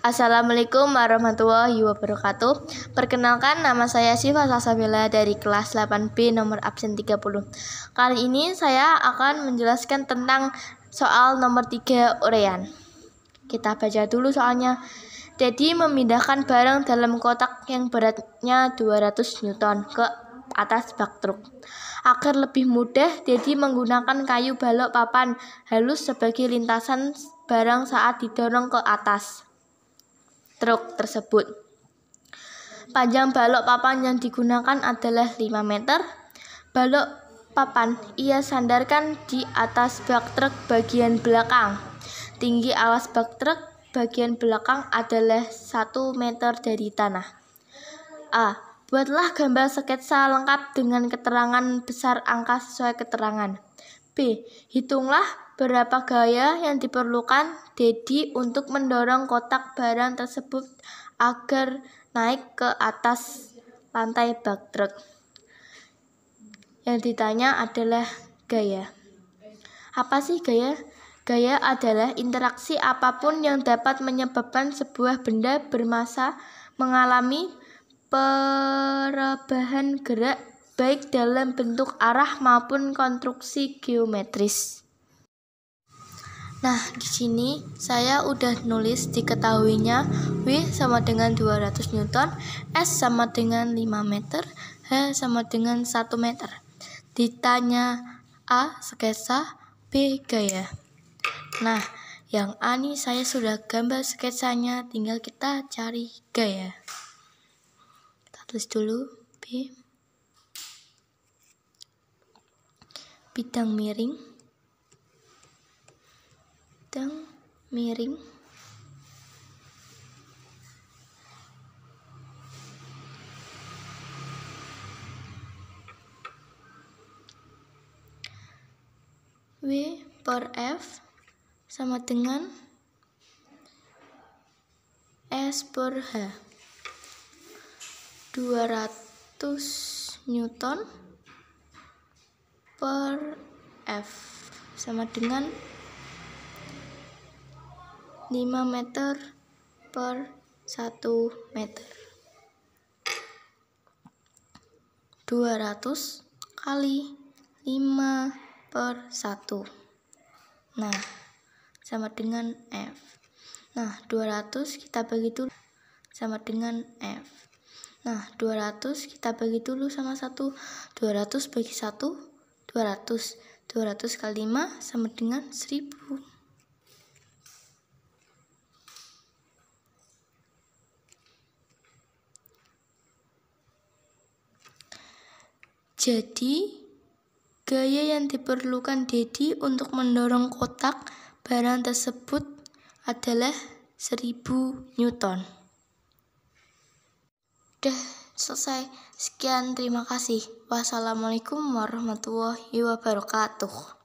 Assalamualaikum warahmatullahi wabarakatuh Perkenalkan nama saya Siva Salsabila dari kelas 8B nomor absen 30 Kali ini saya akan menjelaskan tentang soal nomor 3 urean Kita baca dulu soalnya Jadi memindahkan barang dalam kotak yang beratnya 200 Newton ke atas bak truk. Agar lebih mudah, Dedi menggunakan kayu balok papan halus sebagai lintasan barang saat didorong ke atas truk tersebut. Panjang balok papan yang digunakan adalah 5 meter. Balok papan ia sandarkan di atas bak truk bagian belakang. Tinggi alas bak truk bagian belakang adalah 1 meter dari tanah. A. Buatlah gambar sketsa lengkap dengan keterangan besar angka sesuai keterangan. B. Hitunglah berapa gaya yang diperlukan Dedi untuk mendorong kotak barang tersebut agar naik ke atas lantai bak truk. Yang ditanya adalah gaya. Apa sih gaya? Gaya adalah interaksi apapun yang dapat menyebabkan sebuah benda bermasa mengalami perubahan gerak baik dalam bentuk arah maupun konstruksi geometris. Nah, di sini saya udah nulis diketahuinya W sama dengan 200 Newton, S sama dengan 5 meter, H sama dengan 1 meter. Ditanya A sketsa, B gaya. Nah, yang A nih saya sudah gambar sketsanya, tinggal kita cari gaya tulis dulu B bidang miring bidang miring W per F sama dengan S per H. 200 Newton per F sama dengan 5 meter per 1 meter 200 kali 5 per 1 nah sama dengan F nah 200 kita bagi dulu sama dengan F Nah, 200 kita bagi dulu sama 1. 200 bagi 1, 200. 200 kali 5 sama dengan 1000. Jadi, gaya yang diperlukan Dedi untuk mendorong kotak barang tersebut adalah 1000 Newton. Udah selesai. Sekian, terima kasih. Wassalamualaikum warahmatullahi wabarakatuh.